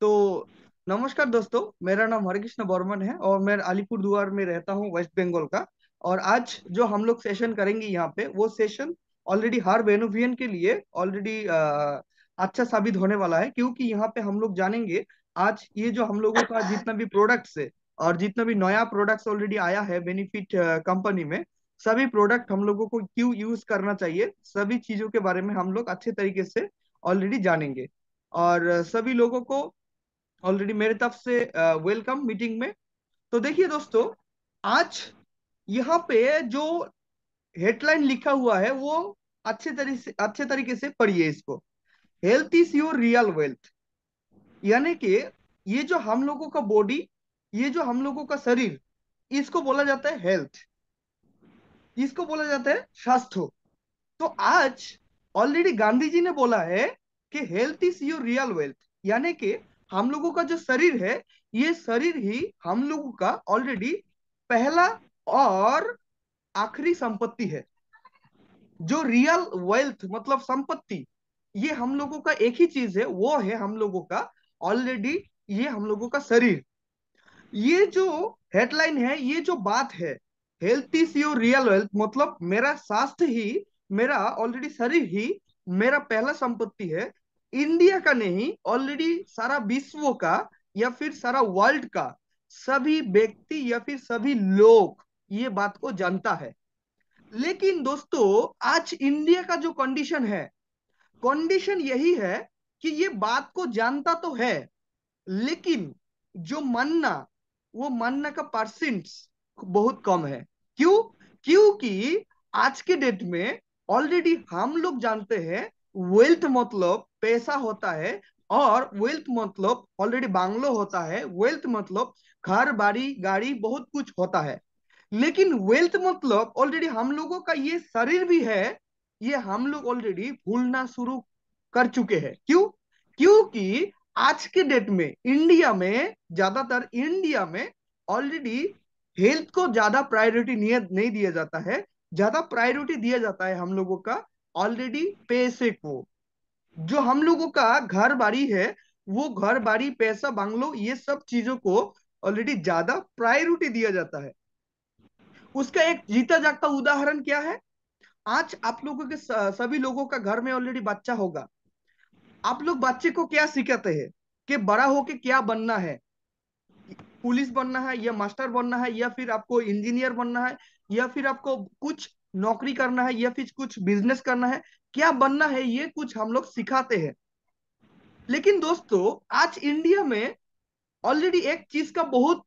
तो नमस्कार दोस्तों मेरा नाम हरिकृष्ण बर्मन है और मैं अलीपुर दुआर में रहता हूँ वेस्ट बंगाल का और आज जो हम लोग सेशन करेंगे यहाँ पे वो सेशन ऑलरेडी हर वेनुवियन के लिए ऑलरेडी अच्छा साबित होने वाला है क्योंकि यहाँ पे हम लोग जानेंगे आज ये जो हम लोगों का जितना भी प्रोडक्ट्स है और जितना भी नया प्रोडक्ट्स ऑलरेडी आया है बेनिफिट कंपनी में सभी प्रोडक्ट हम लोगों को क्यों यूज करना चाहिए सभी चीजों के बारे में हम लोग अच्छे तरीके से ऑलरेडी जानेंगे और सभी लोगों को ऑलरेडी मेरे तरफ से वेलकम मीटिंग में तो देखिए दोस्तों आज यहाँ पे जो हेडलाइन लिखा हुआ है वो अच्छे तरीके से अच्छे तरीके से पढ़िए इसको health is your real wealth यानी कि ये जो हम लोगों का बॉडी ये जो हम लोगों का शरीर इसको बोला जाता है हेल्थ इसको बोला जाता है स्वास्थ्य तो आज ऑलरेडी गांधी जी ने बोला है कि health is your real wealth यानी कि हम लोगों का जो शरीर है ये शरीर ही हम लोगों का ऑलरेडी पहला और आखिरी संपत्ति है जो रियल वेल्थ मतलब संपत्ति ये हम लोगों का एक ही चीज है वो है हम लोगों का ऑलरेडी ये हम लोगों का शरीर ये जो हेडलाइन है ये जो बात है health is your real wealth मतलब मेरा स्वास्थ्य ही मेरा ऑलरेडी शरीर ही मेरा पहला संपत्ति है इंडिया का नहीं ऑलरेडी सारा विश्व का या फिर सारा वर्ल्ड का सभी व्यक्ति या फिर सभी लोग ये बात को जानता है लेकिन दोस्तों आज इंडिया का जो कंडीशन है कंडीशन यही है कि ये बात को जानता तो है लेकिन जो मानना वो मानना का परसेंट बहुत कम है क्यों क्योंकि आज के डेट में ऑलरेडी हम लोग जानते हैं वेल्थ मतलब पैसा होता है और वेल्थ हम्म। मतलब ऑलरेडी बांग्लो होता है वेल्थ मतलब घर बाड़ी गाड़ी बहुत कुछ होता है लेकिन वेल्थ मतलब ऑलरेडी हम लोगों का ये शरीर भी है ये हम लोग ऑलरेडी भूलना शुरू कर चुके हैं क्यों क्योंकि आज के डेट में इंडिया में ज्यादातर इंडिया में ऑलरेडी हेल्थ को ज्यादा प्रायोरिटी नहीं दिया जाता है ज्यादा प्रायोरिटी दिया जाता है हम लोगों का ऑलरेडी पैसे को जो हम लोगों का घर बारी है वो घर बारी पैसा बांग्लो ये सब चीजों को ऑलरेडी ज्यादा प्रायोरिटी दिया जाता है उसका एक जीता जागता उदाहरण क्या है आज आप लोगों के सभी लोगों का घर में ऑलरेडी बच्चा होगा आप लोग बच्चे को क्या सिखाते हैं कि बड़ा होके क्या बनना है पुलिस बनना है या मास्टर बनना है या फिर आपको इंजीनियर बनना है या फिर आपको कुछ नौकरी करना है या फिर कुछ बिजनेस करना है क्या बनना है ये कुछ हम लोग सिखाते हैं लेकिन दोस्तों आज इंडिया में ऑलरेडी एक चीज का बहुत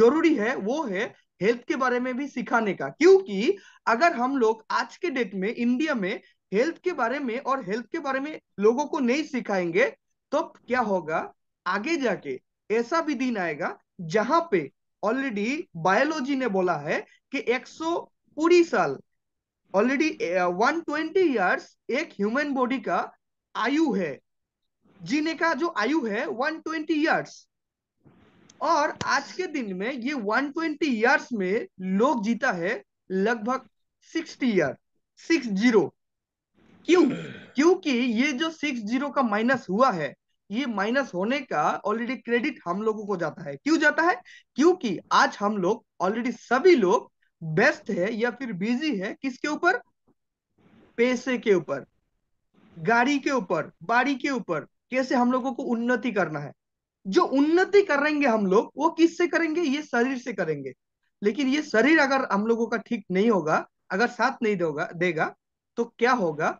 जरूरी है वो है हेल्थ के बारे में भी सिखाने का क्योंकि अगर हम लोग आज के डेट में इंडिया में हेल्थ के बारे में और हेल्थ के बारे में लोगों को नहीं सिखाएंगे तो क्या होगा आगे जाके ऐसा भी दिन आएगा जहां पे ऑलरेडी बायोलॉजी ने बोला है कि 100 पूरी साल ऑलरेडी वन ट्वेंटी ईयर्स एक ह्यूमन बॉडी का आयु है जीने का जो आयु है ट्वेंटी ईयर्स और आज के दिन में ये वन ट्वेंटी ईयर्स में लोग जीता है लगभग सिक्सटी ईयर सिक्स जीरो क्यों क्योंकि ये जो सिक्स जीरो का माइनस हुआ है ये माइनस होने का ऑलरेडी क्रेडिट हम लोगों को जाता है क्यों जाता है क्योंकि आज हम लोग ऑलरेडी सभी लोग व्यस्त है या फिर बिजी है किसके ऊपर पैसे के ऊपर गाड़ी के ऊपर बाड़ी के ऊपर कैसे हम लोगों को उन्नति करना है जो उन्नति करेंगे हम लोग वो किससे करेंगे ये शरीर से करेंगे लेकिन ये शरीर अगर हम लोगों का ठीक नहीं होगा अगर साथ नहीं दोगा देगा तो क्या होगा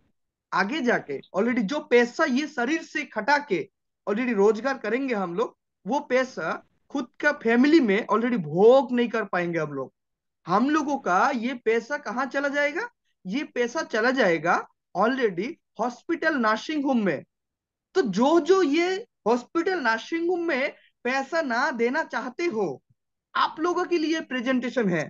आगे जाके ऑलरेडी जो पैसा ये शरीर से खटा के ऑलरेडी रोजगार करेंगे हम लोग वो पैसा खुद का फैमिली में ऑलरेडी भोग नहीं कर पाएंगे हम लोग हम लोगों का ये पैसा कहाँ चला जाएगा ये पैसा चला जाएगा ऑलरेडी हॉस्पिटल नर्सिंग होम में तो जो जो ये हॉस्पिटल नर्सिंग होम में पैसा ना देना चाहते हो आप लोगों के लिए प्रेजेंटेशन है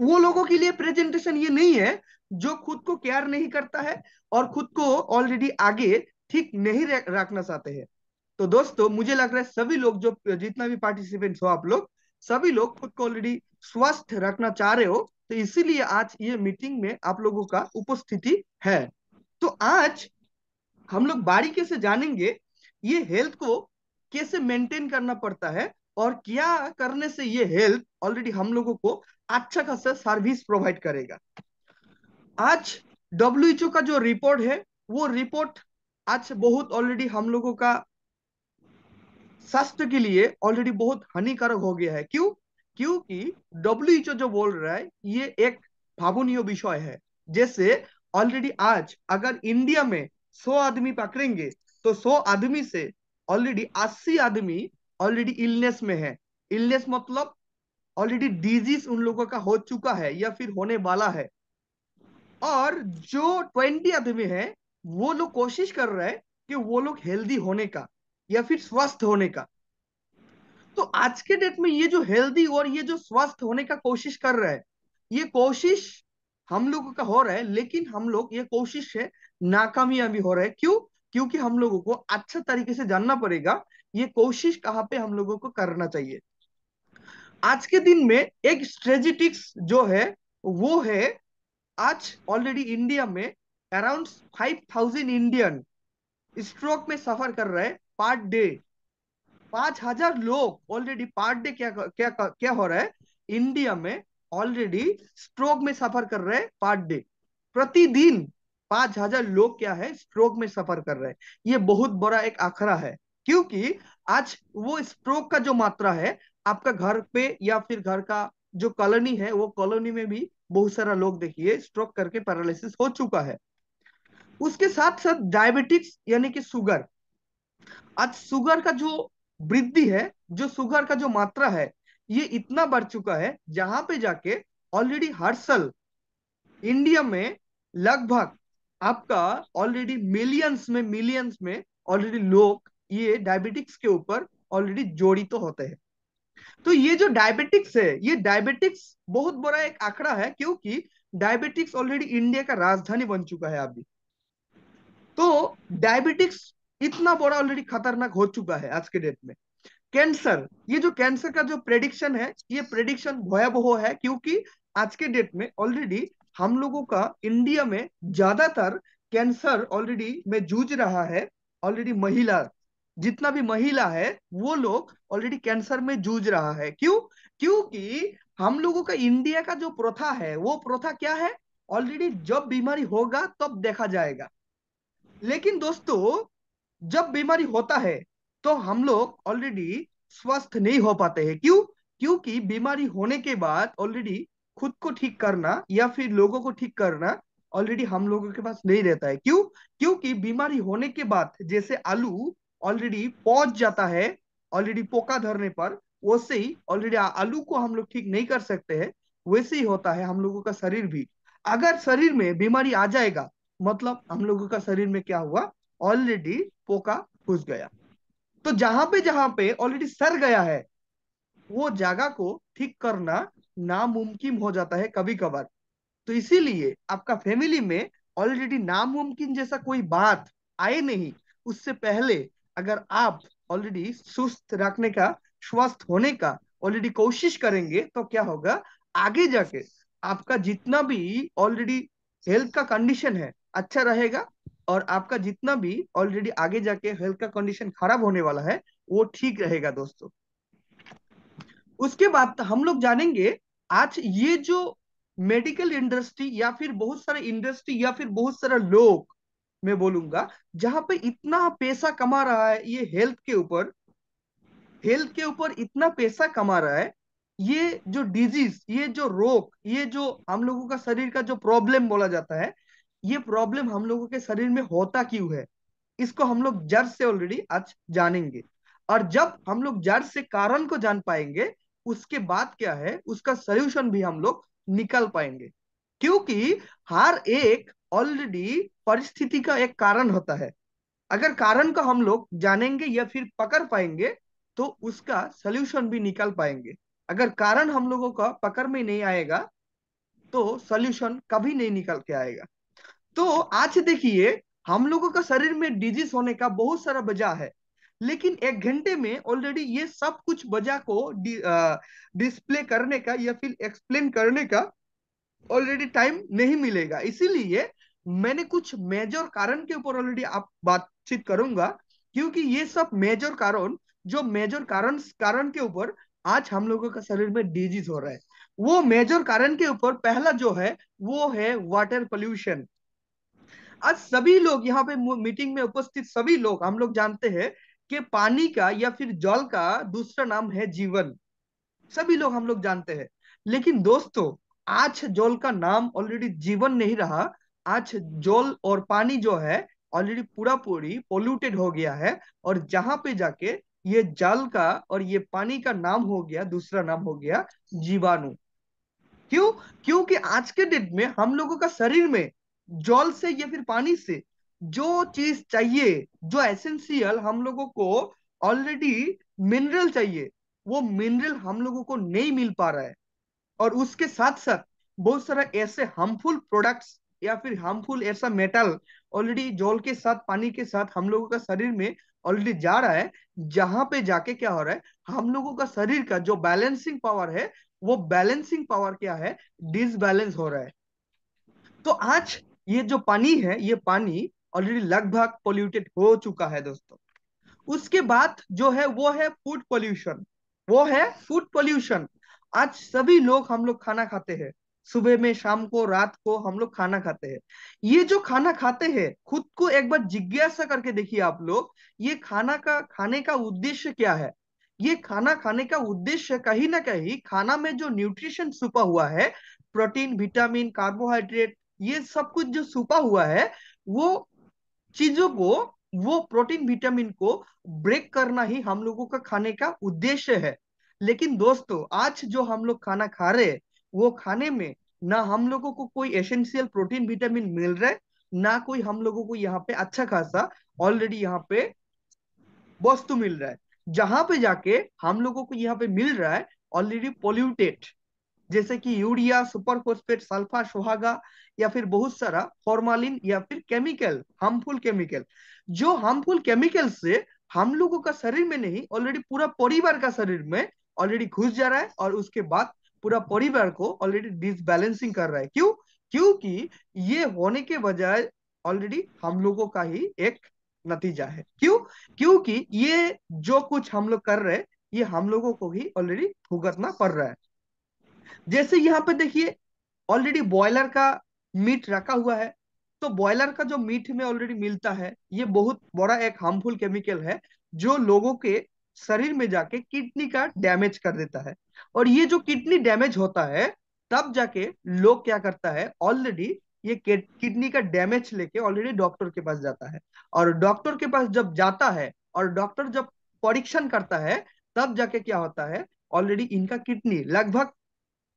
वो लोगों के लिए प्रेजेंटेशन ये नहीं है जो खुद को केयर नहीं करता है और खुद को ऑलरेडी आगे ठीक नहीं रखना चाहते हैं तो दोस्तों मुझे लग रहा है सभी लोग जो जितना भी पार्टिसिपेंट्स हो आप लोग सभी लोग खुद को ऑलरेडी स्वस्थ रखना चाह रहे हो तो इसीलिए आज ये मीटिंग में आप लोगों का उपस्थिति है तो आज हम लोग बारीकी से जानेंगे ये हेल्थ को कैसे मेंटेन करना पड़ता है और क्या करने से ये हेल्थ ऑलरेडी हम लोगों को अच्छा खासा सर्विस प्रोवाइड करेगा आज डब्ल्यूएचओ का जो रिपोर्ट है वो रिपोर्ट आज बहुत ऑलरेडी हम लोगों का स्वास्थ्य के लिए ऑलरेडी बहुत हानिकारक हो गया है क्यों क्योंकि डब्ल्यूएचओ जो बोल रहा है ये एक भावनीय विषय है जैसे ऑलरेडी आज अगर इंडिया में 100 आदमी पकड़ेंगे तो 100 आदमी से ऑलरेडी 80 आदमी ऑलरेडी इलनेस में है इलनेस मतलब ऑलरेडी डिजीज उन लोगों का हो चुका है या फिर होने वाला है और जो 20 आदमी है वो लोग कोशिश कर रहे हैं कि वो लोग हेल्दी होने का या फिर स्वस्थ होने का तो आज के डेट में ये जो हेल्दी और ये जो स्वस्थ होने का कोशिश कर रहा है ये कोशिश हम लोगों का हो रहा है लेकिन हम लोग ये कोशिश है नाकामयाबी हो रहा है क्यों क्योंकि हम लोगों को अच्छा तरीके से जानना पड़ेगा ये कोशिश कहाँ पे हम लोगों को करना चाहिए आज के दिन में एक स्ट्रेजिटिक्स जो है वो है आज ऑलरेडी इंडिया में around five thousand Indian stroke में सफर कर रहे पार्ट डे पांच हजार लोग ऑलरेडी पार्ट डे क्या क्या क्या हो रहा है इंडिया में ऑलरेडी स्ट्रोक में सफर कर रहे हैं पार्ट डे प्रतिदिन पांच हजार लोग क्या है स्ट्रोक में सफर कर रहे हैं ये बहुत बड़ा एक आंकड़ा है क्योंकि आज वो स्ट्रोक का जो मात्रा है आपका घर पे या फिर घर का जो कॉलोनी है वो कॉलोनी में भी बहुत सारा लोग देखिए स्ट्रोक करके पैरालिसिस हो चुका है उसके साथ साथ डायबिटिक्स यानी कि सुगर आज सुगर का जो वृद्धि है जो सुगर का जो मात्रा है ये इतना बढ़ चुका है जहां पे जाके ऑलरेडी हर साल इंडिया में लगभग आपका ऑलरेडी मिलियंस में मिलियंस में ऑलरेडी लोग ये डायबिटिक्स के ऊपर ऑलरेडी जोड़ी तो होते हैं तो ये जो डायबिटिक्स है ये डायबिटिक्स बहुत बड़ा एक आंकड़ा है क्योंकि डायबिटिक्स ऑलरेडी इंडिया का राजधानी बन चुका है अभी तो डायबिटिक्स इतना बड़ा ऑलरेडी खतरनाक हो चुका है आज के डेट में कैंसर ये जो कैंसर का जो प्रेडिक्शन है ये प्रेडिक्शन भयावह है क्योंकि आज के डेट में ऑलरेडी हम लोगों का इंडिया में ज्यादातर कैंसर ऑलरेडी में जूझ रहा है ऑलरेडी महिला जितना भी महिला है वो लोग ऑलरेडी कैंसर में जूझ रहा है क्यों क्योंकि हम लोगों का इंडिया का जो प्रथा है वो प्रथा क्या है ऑलरेडी जब बीमारी होगा तब देखा जाएगा लेकिन दोस्तों जब बीमारी होता है तो हम लोग ऑलरेडी स्वस्थ नहीं हो पाते हैं क्यों क्योंकि बीमारी होने के बाद ऑलरेडी खुद को ठीक करना या फिर लोगों को ठीक करना ऑलरेडी हम लोगों के पास नहीं रहता है क्यों क्योंकि बीमारी होने के बाद जैसे आलू ऑलरेडी पहुंच जाता है ऑलरेडी पोका धरने पर वैसे ही ऑलरेडी आलू को हम लोग ठीक नहीं कर सकते हैं वैसे ही होता है हम लोगों का शरीर भी अगर शरीर में बीमारी आ जाएगा मतलब हम लोगों का शरीर में क्या हुआ ऑलरेडी पोका घुस गया तो जहां पे जहां पे ऑलरेडी सर गया है वो जगह को ठीक करना नामुमकिन हो जाता है कभी कभार तो इसीलिए आपका फैमिली में ऑलरेडी नामुमकिन जैसा कोई बात आए नहीं उससे पहले अगर आप ऑलरेडी सुस्त रखने का स्वस्थ होने का ऑलरेडी कोशिश करेंगे तो क्या होगा आगे जाके आपका जितना भी ऑलरेडी हेल्थ का कंडीशन है अच्छा रहेगा और आपका जितना भी ऑलरेडी आगे जाके हेल्थ का कंडीशन खराब होने वाला है वो ठीक रहेगा दोस्तों उसके बाद तो हम लोग जानेंगे आज ये जो मेडिकल इंडस्ट्री या फिर बहुत सारे इंडस्ट्री या फिर बहुत सारे लोग मैं बोलूंगा जहां पे इतना पैसा कमा रहा है ये हेल्थ के ऊपर हेल्थ के ऊपर इतना पैसा कमा रहा है ये जो डिजीज ये जो रोग ये जो हम लोगों का शरीर का जो प्रॉब्लम बोला जाता है ये प्रॉब्लम हम लोगों के शरीर में होता क्यों है इसको हम लोग जड़ से ऑलरेडी आज जानेंगे और जब हम लोग जड़ से कारण को जान पाएंगे उसके बाद क्या है उसका सोल्यूशन भी हम लोग निकल पाएंगे क्योंकि हर एक ऑलरेडी परिस्थिति का एक कारण होता है अगर कारण को हम लोग जानेंगे या फिर पकड़ पाएंगे तो उसका सोल्यूशन भी निकाल पाएंगे अगर कारण हम लोगों का पकड़ में नहीं आएगा तो सोल्यूशन कभी नहीं निकल के आएगा तो आज देखिए हम लोगों का शरीर में डिजीज होने का बहुत सारा वजह है लेकिन एक घंटे में ऑलरेडी ये सब कुछ वजह को डिस्प्ले करने का या फिर एक्सप्लेन करने का ऑलरेडी टाइम नहीं मिलेगा इसीलिए मैंने कुछ मेजर कारण के ऊपर ऑलरेडी आप बातचीत करूंगा क्योंकि ये सब मेजर कारण जो मेजर कारण कारण के ऊपर आज हम लोगों का शरीर में डिजीज हो रहा है वो मेजर कारण के ऊपर पहला जो है वो है वाटर पोल्यूशन आज सभी लोग यहाँ पे मीटिंग में उपस्थित सभी लोग हम लोग जानते हैं कि पानी का या फिर जल का दूसरा नाम है जीवन सभी लोग हम लोग जानते हैं लेकिन दोस्तों आज जल का नाम ऑलरेडी जीवन नहीं रहा आज जल और पानी जो है ऑलरेडी पूरा पूरी पोल्यूटेड हो गया है और जहां पे जाके ये जल का और ये पानी का नाम हो गया दूसरा नाम हो गया जीवाणु क्यों क्योंकि आज के डेट में हम लोगों का शरीर में जल से या फिर पानी से जो चीज चाहिए जो एसेंशियल हम लोगों को ऑलरेडी मिनरल चाहिए वो मिनरल हम लोगों को नहीं मिल पा रहा है और उसके साथ साथ बहुत सारा ऐसे हार्मफुल प्रोडक्ट्स या फिर हार्मफुल ऐसा मेटल ऑलरेडी जल के साथ पानी के साथ हम लोगों का शरीर में ऑलरेडी जा रहा है जहां पे जाके क्या हो रहा है हम लोगों का शरीर का जो बैलेंसिंग पावर है वो बैलेंसिंग पावर क्या है डिसबैलेंस हो रहा है तो आज ये जो पानी है ये पानी ऑलरेडी लगभग पोल्यूटेड हो चुका है दोस्तों उसके बाद जो है वो है फूड पोल्यूशन वो है फूड पोल्यूशन आज सभी लोग हम लोग खाना खाते हैं सुबह में शाम को रात को हम लोग खाना खाते हैं ये जो खाना खाते हैं खुद को एक बार जिज्ञासा करके देखिए आप लोग ये खाना का खाने का उद्देश्य क्या है ये खाना खाने का उद्देश्य कहीं ना कहीं खाना में जो न्यूट्रिशन छुपा हुआ है प्रोटीन विटामिन कार्बोहाइड्रेट ये सब कुछ जो सूपा हुआ है वो चीजों को वो प्रोटीन विटामिन को ब्रेक करना ही हम लोगों का खाने का उद्देश्य है लेकिन दोस्तों आज जो हम लोग खाना खा रहे वो खाने में ना हम लोगों को कोई एसेंशियल प्रोटीन विटामिन मिल रहा है ना कोई हम लोगों को यहाँ पे अच्छा खासा ऑलरेडी यहाँ पे वस्तु मिल रहा है जहां पे जाके हम लोगों को यहाँ पे मिल रहा है ऑलरेडी पोल्यूटेड जैसे कि यूरिया सुपरफोस्फेट सल्फा सुहागा या फिर बहुत सारा फॉर्मालिन या फिर केमिकल हार्मफुल केमिकल जो हार्मफुल केमिकल से हम लोगों का शरीर में नहीं ऑलरेडी पूरा परिवार का शरीर में ऑलरेडी घुस जा रहा है और उसके बाद पूरा परिवार को ऑलरेडी डिसबैलेंसिंग कर रहा है क्यों क्योंकि ये होने के बजाय ऑलरेडी हम लोगों का ही एक नतीजा है क्यों क्योंकि ये जो कुछ हम लोग कर रहे हैं ये हम लोगों को ही ऑलरेडी भुगतना पड़ रहा है जैसे यहाँ पे देखिए ऑलरेडी बॉयलर का मीट रखा हुआ है तो बॉयलर का जो मीट में ऑलरेडी मिलता है ये बहुत बड़ा एक हार्मफुल केमिकल है जो लोगों के शरीर में जाके किडनी का डैमेज कर देता है और ये जो किडनी डैमेज होता है तब जाके लोग क्या करता है ऑलरेडी ये किडनी का डैमेज लेके ऑलरेडी डॉक्टर के पास जाता है और डॉक्टर के पास जब जाता है और डॉक्टर जब परीक्षण करता है तब जाके क्या होता है ऑलरेडी इनका किडनी लगभग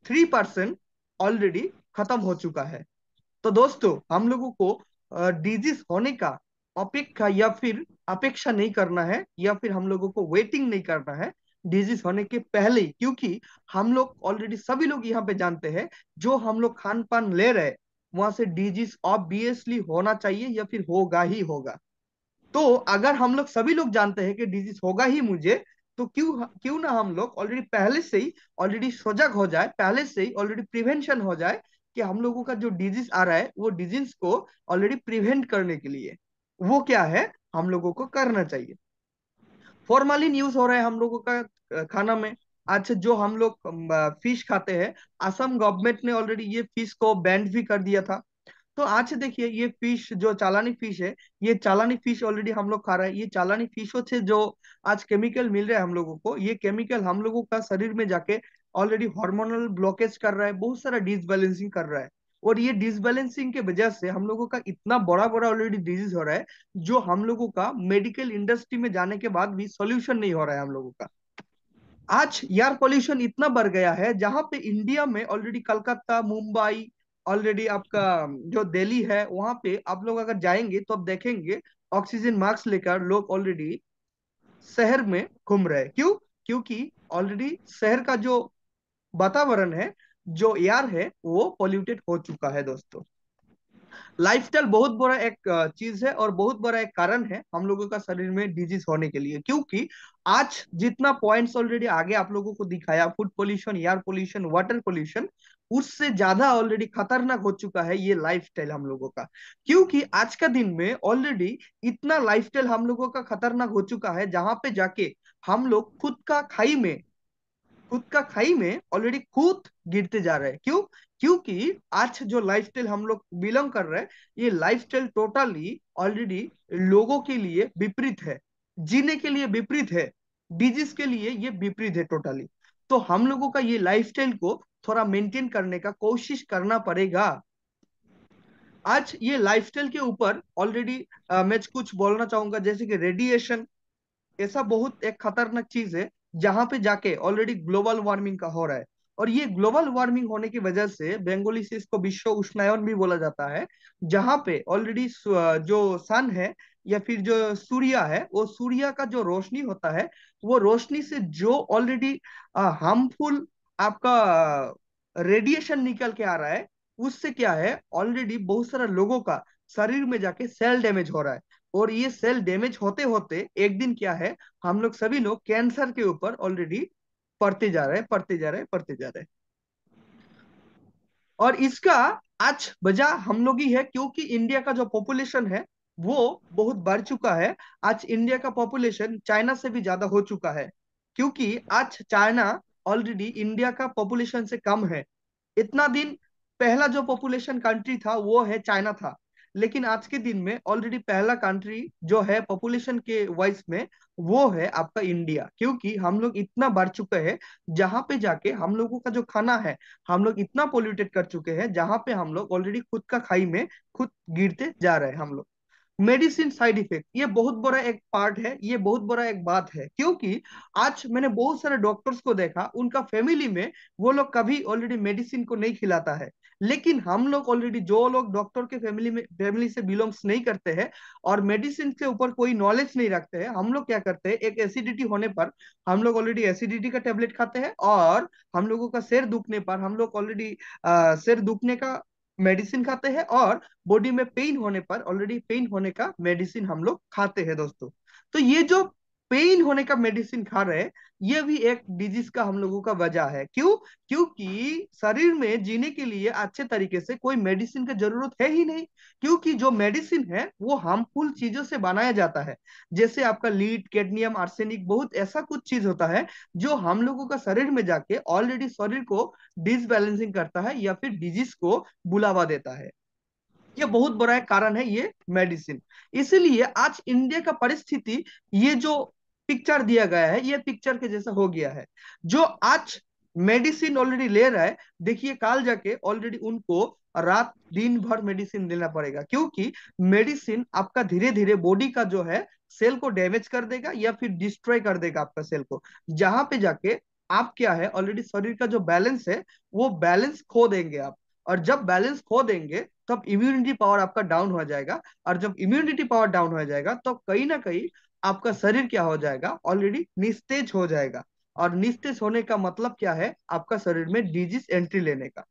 थ्री परसेंट ऑलरेडी खत्म हो चुका है तो दोस्तों हम लोगों को डिजीज होने का अपेक्षा या फिर अपेक्षा नहीं करना है या फिर हम लोगों को वेटिंग नहीं करना है डिजीज होने के पहले ही क्योंकि हम लोग ऑलरेडी सभी लोग यहाँ पे जानते हैं जो हम लोग खान पान ले रहे वहां से डिजीज ऑब्वियसली होना चाहिए या फिर होगा ही होगा तो अगर हम लोग सभी लोग जानते हैं कि डिजीज होगा ही मुझे तो क्यों क्यों ना हम लोग ऑलरेडी पहले से ही ऑलरेडी सजग हो जाए पहले से ही ऑलरेडी प्रिवेंशन हो जाए कि हम लोगों का जो डिजीज आ रहा है वो डिजीज को ऑलरेडी प्रिवेंट करने के लिए वो क्या है हम लोगों को करना चाहिए फॉर्मालिन यूज हो रहा है हम लोगों का खाना में अच्छा जो हम लोग फिश खाते हैं असम गवर्नमेंट ने ऑलरेडी ये फिश को बैंड भी कर दिया था तो आज से देखिए ये फिश जो चालानी फिश है ये चालानी फिश ऑलरेडी हम लोग खा रहे हैं ये चालानी फिशों से जो आज केमिकल मिल रहा है हम लोगों को ये केमिकल हम लोगों का शरीर में जाके ऑलरेडी हार्मोनल ब्लॉकेज कर रहा है बहुत सारा डिसबैलेंसिंग कर रहा है और ये डिसबैलेंसिंग के वजह से हम लोगों का इतना बड़ा बड़ा ऑलरेडी डिजीज हो रहा है जो हम लोगों का मेडिकल इंडस्ट्री में जाने के बाद भी सोल्यूशन नहीं हो रहा है हम लोगों का आज एयर पॉल्यूशन इतना बढ़ गया है जहाँ पे इंडिया में ऑलरेडी कलकत्ता मुंबई ऑलरेडी आपका जो दिल्ली है वहां पे आप लोग अगर जाएंगे तो आप देखेंगे ऑक्सीजन मास्क लेकर लोग ऑलरेडी शहर में घूम रहे क्यों क्योंकि ऑलरेडी शहर का जो वातावरण है जो एयर है वो पॉल्यूटेड हो चुका है दोस्तों लाइफस्टाइल बहुत बड़ा एक चीज है और बहुत बड़ा एक कारण है हम लोगों का शरीर में डिजीज होने के लिए क्योंकि आज जितना पॉइंट्स ऑलरेडी आगे आप लोगों को दिखाया food pollution air pollution water pollution उससे ज्यादा ऑलरेडी खतरनाक हो चुका है ये लाइफस्टाइल हम लोगों का क्योंकि आज का दिन में ऑलरेडी इतना लाइफस्टाइल हम लोगों का खतरनाक हो चुका है जहां पे जाके हम लोग खुद का खाई में खुद का खाई में ऑलरेडी खुद गिरते जा रहे हैं क्यों क्योंकि आज जो स्टाइल हम लोग बिलोंग कर रहे हैं ये स्टाइल टोटली ऑलरेडी लोगों के लिए विपरीत है जीने के लिए विपरीत है डिजीज के लिए ये विपरीत है टोटली तो हम लोगों का ये स्टाइल को थोड़ा मेंटेन करने का कोशिश करना पड़ेगा आज ये स्टाइल के ऊपर ऑलरेडी मैं कुछ बोलना चाहूंगा जैसे कि रेडिएशन ऐसा बहुत एक खतरनाक चीज है जहां पे जाके ऑलरेडी ग्लोबल वार्मिंग का हो रहा है और ये ग्लोबल वार्मिंग होने की वजह से बेंगोली से इसको विश्व उष्णायन भी बोला जाता है जहाँ पे ऑलरेडी जो सन है या फिर जो सूर्य है वो सूर्य का जो रोशनी होता है वो रोशनी से जो ऑलरेडी हार्मफुल आपका रेडिएशन निकल के आ रहा है उससे क्या है ऑलरेडी बहुत सारा लोगों का शरीर में जाके सेल डैमेज हो रहा है और ये सेल डैमेज होते होते एक दिन क्या है हम लोग सभी लोग कैंसर के ऊपर ऑलरेडी पढ़ते जा रहे हैं पढ़ते जा रहे हैं पढ़ते जा रहे हैं और इसका आज वजह हम लोग ही है क्योंकि इंडिया का जो पॉपुलेशन है वो बहुत बढ़ चुका है आज इंडिया का पॉपुलेशन चाइना से भी ज्यादा हो चुका है क्योंकि आज चाइना ऑलरेडी इंडिया का पॉपुलेशन से कम है इतना दिन पहला जो पॉपुलेशन कंट्री था वो है चाइना था लेकिन आज के दिन में ऑलरेडी पहला कंट्री जो है पॉपुलेशन के वाइज में वो है आपका इंडिया क्योंकि हम लोग इतना बढ़ चुके हैं जहां पे जाके हम लोगों का जो खाना है हम लोग इतना पोल्यूटेड कर चुके हैं जहां पे हम लोग ऑलरेडी खुद का खाई में खुद गिरते जा रहे हैं हम लोग मेडिसिन साइड इफेक्ट ये बहुत बड़ा एक पार्ट है ये बहुत बड़ा एक बात है क्योंकि आज मैंने बहुत सारे डॉक्टर्स को देखा उनका फैमिली में वो लोग कभी ऑलरेडी मेडिसिन को नहीं खिलाता है लेकिन हम लोग ऑलरेडी जो लोग डॉक्टर के फैमिली में फैमिली से बिलोंग्स नहीं करते हैं और मेडिसिन के ऊपर कोई नॉलेज नहीं रखते हैं हम लोग क्या करते हैं एक एसिडिटी होने पर हम लोग ऑलरेडी एसिडिटी का टेबलेट खाते हैं और हम लोगों का सिर दुखने पर हम लोग ऑलरेडी सिर दुखने का मेडिसिन खाते हैं और बॉडी में पेन होने पर ऑलरेडी पेन होने का मेडिसिन हम लोग खाते हैं दोस्तों तो ये जो पेन होने का मेडिसिन खा रहे ये भी एक डिजीज का हम लोगों का वजह है क्यों क्योंकि शरीर में जीने के लिए अच्छे तरीके से कोई मेडिसिन का जरूरत है ही नहीं क्योंकि जो मेडिसिन है वो हार्मफुल चीजों से बनाया जाता है जैसे आपका लीड कैडमियम आर्सेनिक बहुत ऐसा कुछ चीज होता है जो हम लोगों का शरीर में जाके ऑलरेडी शरीर को डिसबैलेंसिंग करता है या फिर डिजीज को बुलावा देता है ये बहुत बड़ा कारण है ये मेडिसिन इसीलिए आज इंडिया का परिस्थिति ये जो पिक्चर दिया गया है ये पिक्चर के जैसा हो गया है जो आज मेडिसिन ऑलरेडी ले रहा है देखिए काल जाके ऑलरेडी उनको रात दिन भर मेडिसिन लेना पड़ेगा क्योंकि मेडिसिन आपका धीरे धीरे बॉडी का जो है सेल को डैमेज कर देगा या फिर डिस्ट्रॉय कर देगा आपका सेल को जहां पे जाके आप क्या है ऑलरेडी शरीर का जो बैलेंस है वो बैलेंस खो देंगे आप और जब बैलेंस खो देंगे तब इम्यूनिटी पावर आपका डाउन हो जाएगा और जब इम्यूनिटी पावर डाउन हो जाएगा तो कहीं ना कहीं आपका शरीर क्या हो जाएगा ऑलरेडी निस्तेज हो जाएगा और निस्तेज होने का मतलब क्या है आपका शरीर में डिजीज एंट्री लेने का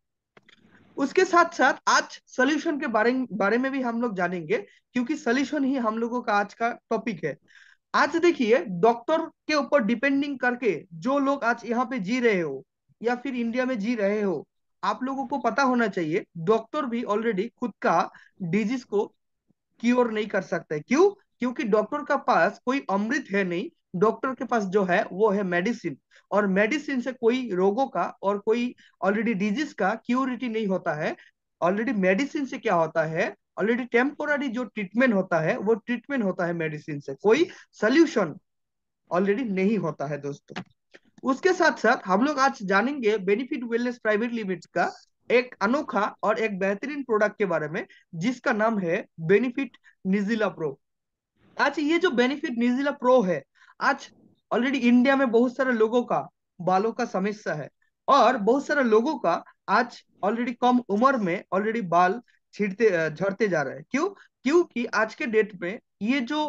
उसके साथ साथ आज सोल्यूशन के बारे बारे में भी हम लोग जानेंगे क्योंकि सोल्यूशन ही हम लोगों का आज का टॉपिक है आज देखिए डॉक्टर के ऊपर डिपेंडिंग करके जो लोग आज यहाँ पे जी रहे हो या फिर इंडिया में जी रहे हो आप लोगों को पता होना चाहिए डॉक्टर भी ऑलरेडी खुद का डिजीज को क्योर नहीं कर सकते क्यों क्योंकि डॉक्टर का पास कोई अमृत है नहीं डॉक्टर के पास जो है वो है मेडिसिन और मेडिसिन से कोई रोगों का और कोई ऑलरेडी डिजीज का क्यूरिटी नहीं होता है ऑलरेडी मेडिसिन से क्या होता है ऑलरेडी टेम्पोररी जो ट्रीटमेंट होता है वो ट्रीटमेंट होता है मेडिसिन से कोई सोल्यूशन ऑलरेडी नहीं होता है दोस्तों उसके साथ साथ हम लोग आज जानेंगे बेनिफिट वेलनेस प्राइवेट लिमिट का एक अनोखा और एक बेहतरीन प्रोडक्ट के बारे में जिसका नाम है बेनिफिट निजिला प्रो आज अच्छा, ये जो बेनिफिट न्यूजिला प्रो है आज ऑलरेडी इंडिया में बहुत सारे लोगों का बालों का समस्या है और बहुत सारे लोगों का आज ऑलरेडी कम उम्र में ऑलरेडी बाल छिड़ते झड़ते जा रहे हैं क्यों क्योंकि आज के डेट में ये जो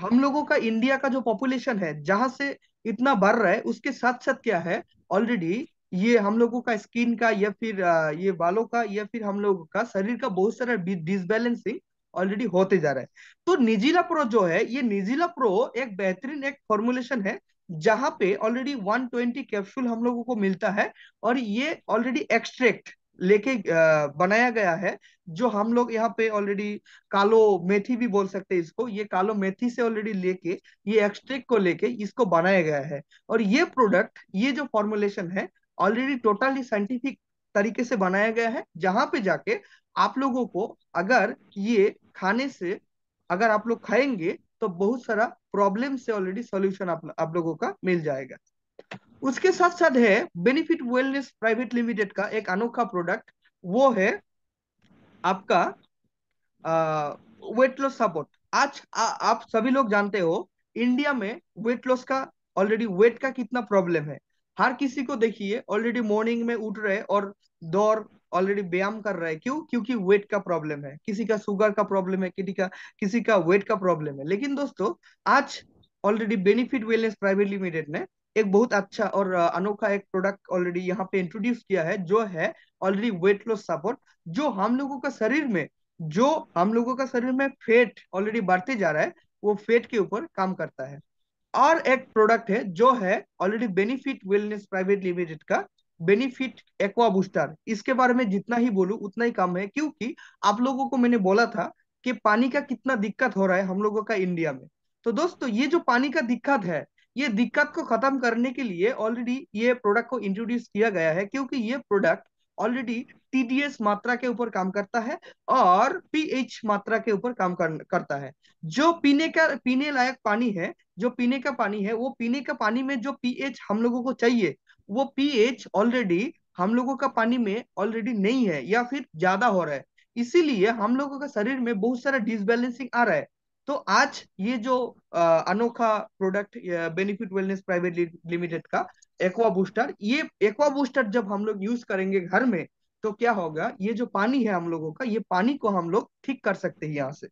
हम लोगों का इंडिया का जो पॉपुलेशन है जहां से इतना बढ़ रहा है उसके साथ साथ क्या है ऑलरेडी ये हम लोगों का स्किन का या फिर ये बालों का या फिर हम लोगों का शरीर का बहुत सारा डिसबैलेंसिंग ऑलरेडी होते जा रहा है तो निजीला प्रो जो है ये निजीला प्रो एक बेहतरीन एक फॉर्मुलेशन है जहां पे ऑलरेडी 120 ट्वेंटी कैप्सूल हम लोगों को मिलता है और ये ऑलरेडी एक्सट्रैक्ट लेके बनाया गया है जो हम लोग यहाँ पे ऑलरेडी कालो मेथी भी बोल सकते हैं इसको ये कालो मेथी से ऑलरेडी लेके ये एक्सट्रैक्ट को लेके इसको बनाया गया है और ये प्रोडक्ट ये जो फॉर्मुलेशन है ऑलरेडी टोटली साइंटिफिक तरीके से बनाया गया है जहां पे जाके आप लोगों को अगर ये खाने से अगर आप लोग खाएंगे तो बहुत सारा प्रॉब्लम से ऑलरेडी सॉल्यूशन आप, आप लोगों का मिल जाएगा उसके साथ साथ है बेनिफिट वेलनेस प्राइवेट लिमिटेड का एक अनोखा प्रोडक्ट वो है आपका आ, वेट लॉस सपोर्ट आज आ, आप सभी लोग जानते हो इंडिया में वेट लॉस का ऑलरेडी वेट का कितना प्रॉब्लम है हर किसी को देखिए ऑलरेडी मॉर्निंग में उठ रहे और दौड़ ऑलरेडी व्यायाम कर रहे हैं क्यों क्योंकि वेट का प्रॉब्लम है किसी का शुगर का प्रॉब्लम है किसी का किसी का वेट का प्रॉब्लम है लेकिन दोस्तों आज already benefit wellness private limited ने एक बहुत अच्छा और अनोखा एक प्रोडक्ट ऑलरेडी यहाँ पे इंट्रोड्यूस किया है जो है ऑलरेडी वेट लॉस सपोर्ट जो हम लोगों का शरीर में जो हम लोगों का शरीर में फेट ऑलरेडी बढ़ते जा रहा है वो फेट के ऊपर काम करता है और एक प्रोडक्ट है जो है already benefit wellness private limited का बेनिफिट एक्वा बूस्टर इसके बारे में जितना ही बोलू उतना ही कम है क्योंकि आप लोगों को मैंने बोला था कि पानी का कितना दिक्कत हो रहा है हम लोगों का इंडिया में तो दोस्तों ये जो पानी का दिक्कत है ये दिक्कत को खत्म करने के लिए ऑलरेडी ये प्रोडक्ट को इंट्रोड्यूस किया गया है क्योंकि ये प्रोडक्ट ऑलरेडी टीडीएस मात्रा के ऊपर काम करता है और पीएच मात्रा के ऊपर काम कर, करता है जो पीने का पीने लायक पानी है जो पीने का पानी है वो पीने का पानी में जो पीएच हम लोगों को चाहिए वो पीएच ऑलरेडी हम लोगों का पानी में ऑलरेडी नहीं है या फिर ज्यादा हो रहा है इसीलिए हम लोगों का शरीर में बहुत सारा डिसबैलेंसिंग आ रहा है तो आज ये जो अनोखा product benefit wellness private limited का एक्वा बूस्टर ये एक्वा बूस्टर जब हम लोग यूज करेंगे घर में तो क्या होगा ये जो पानी है हम लोगों का ये पानी को हम लोग ठीक कर सकते हैं यहाँ से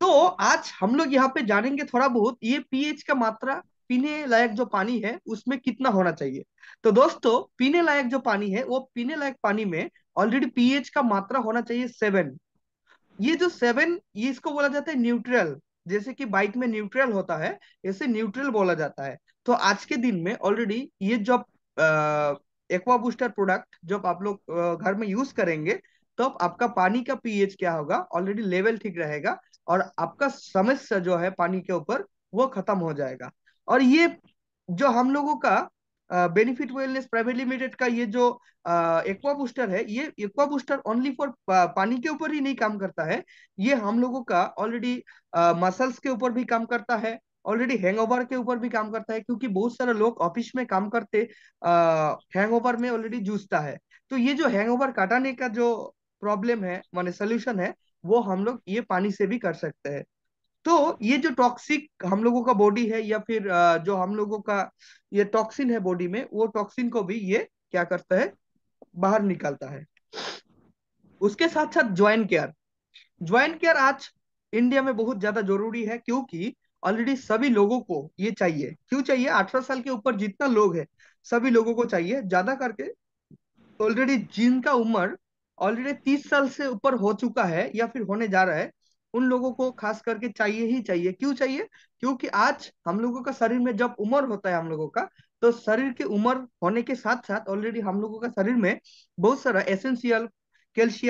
तो आज हम लोग यहाँ पे जानेंगे थोड़ा बहुत ये पीएच का मात्रा पीने लायक जो पानी है उसमें कितना होना चाहिए तो दोस्तों पीने लायक जो पानी है वो पीने लायक पानी में ऑलरेडी पीएच का मात्रा होना चाहिए सेवन ये जो सेवन ये इसको बोला जाता है न्यूट्रल जैसे कि बाइक में न्यूट्रल होता है ऐसे न्यूट्रल बोला जाता है तो आज के दिन में ऑलरेडी ये जो एक्वा बूस्टर प्रोडक्ट जब आप लोग घर में यूज करेंगे तो आपका पानी का पीएच क्या होगा ऑलरेडी लेवल ठीक रहेगा और आपका समस्या जो है पानी के ऊपर वो खत्म हो जाएगा और ये जो हम लोगों का बेनिफिट वेलनेस प्राइवेट लिमिटेड का ये जो एक्वा बूस्टर है ये एक्वा बूस्टर ओनली फॉर पानी के ऊपर ही नहीं काम करता है ये हम लोगों का ऑलरेडी मसल्स के ऊपर भी काम करता है ऑलरेडी हैंगओवर के ऊपर भी काम करता है क्योंकि बहुत सारे लोग ऑफिस में काम करते हैंगओवर में ऑलरेडी जूझता है तो ये जो हैंगओवर काटाने का जो प्रॉब्लम है माने सोल्यूशन है वो हम लोग ये पानी से भी कर सकते हैं तो ये जो टॉक्सिक हम लोगों का बॉडी है या फिर जो हम लोगों का ये टॉक्सिन है बॉडी में वो टॉक्सिन को भी ये क्या करता है बाहर निकालता है उसके साथ साथ ज्वाइन केयर ज्वाइन केयर आज इंडिया में बहुत ज्यादा जरूरी है क्योंकि ऑलरेडी सभी लोगों को ये चाहिए क्यों चाहिए अठारह साल के ऊपर जितना लोग है सभी लोगों को चाहिए ज्यादा करके ऑलरेडी जिनका उम्र ऑलरेडी तीस साल से ऊपर हो चुका है या फिर होने जा रहा है उन लोगों को खास करके चाहिए ही चाहिए क्यों चाहिए क्योंकि आज हम लोगों का शरीर में जब उम्र होता है हम लोगों का तो शरीर की उम्र होने के साथ साथ ऑलरेडी हम लोगों का शरीर में बहुत सारा एसेंशियल कैल्शियम